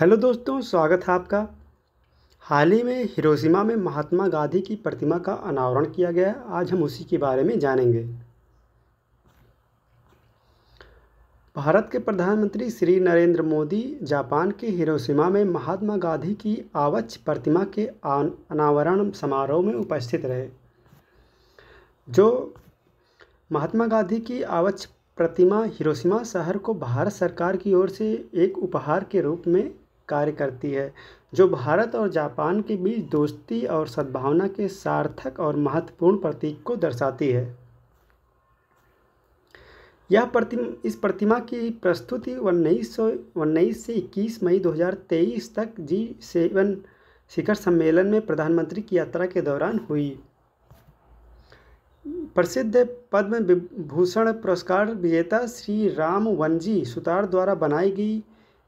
hello दोस्तों स्वागत है आपका हाल ही में हिरोशिमा में महात्मा गांधी की प्रतिमा का अनावरण किया गया आज हम उसी के बारे में जानेंगे भारत के प्रधानमंत्री श्री नरेंद्र मोदी जापान के हिरोशिमा में महात्मा गांधी की आवच्छ प्रतिमा के अनावरण समारोह में उपस्थित रहे जो महात्मा गांधी की आवच प्रतिमा हिरोशिमा शहर को भारत सरकार की ओर से एक उपहार के रूप में कार्य करती है जो भारत और जापान के बीच दोस्ती और सद्भावना के सार्थक और महत्वपूर्ण प्रतीक को दर्शाती है यह प्रतिम इस प्रतिमा की प्रस्तुति उन्नीस सौ उन्नीस से इक्कीस मई 2023 तक जी सेवन शिखर सम्मेलन में प्रधानमंत्री की यात्रा के दौरान हुई प्रसिद्ध पद्म विभूषण पुरस्कार विजेता श्री राम वनजी सुतार द्वारा बनाई गई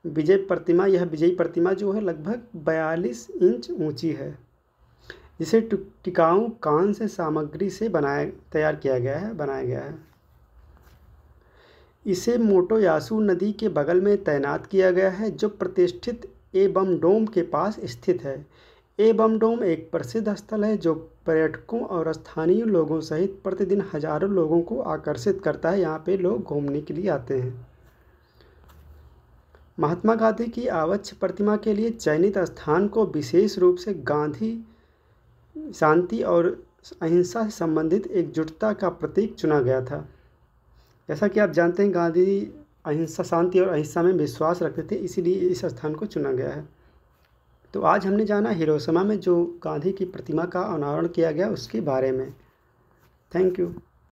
विजय प्रतिमा यह विजयी प्रतिमा जो है लगभग 42 इंच ऊंची है जिसे टिकाऊ कान से सामग्री से बनाया तैयार किया गया है बनाया गया है इसे यासू नदी के बगल में तैनात किया गया है जो प्रतिष्ठित एबम डोम के पास स्थित है एबम डोम एक प्रसिद्ध स्थल है जो पर्यटकों और स्थानीय लोगों सहित प्रतिदिन हजारों लोगों को आकर्षित करता है यहाँ पे लोग घूमने के लिए आते हैं महात्मा गांधी की आवच्छ प्रतिमा के लिए चयनित स्थान को विशेष रूप से गांधी शांति और अहिंसा से संबंधित एकजुटता का प्रतीक चुना गया था जैसा कि आप जानते हैं गांधी अहिंसा शांति और अहिंसा में विश्वास रखते थे इसीलिए इस स्थान को चुना गया है तो आज हमने जाना हिरोसमा में जो गांधी की प्रतिमा का अनावरण किया गया उसके बारे में थैंक यू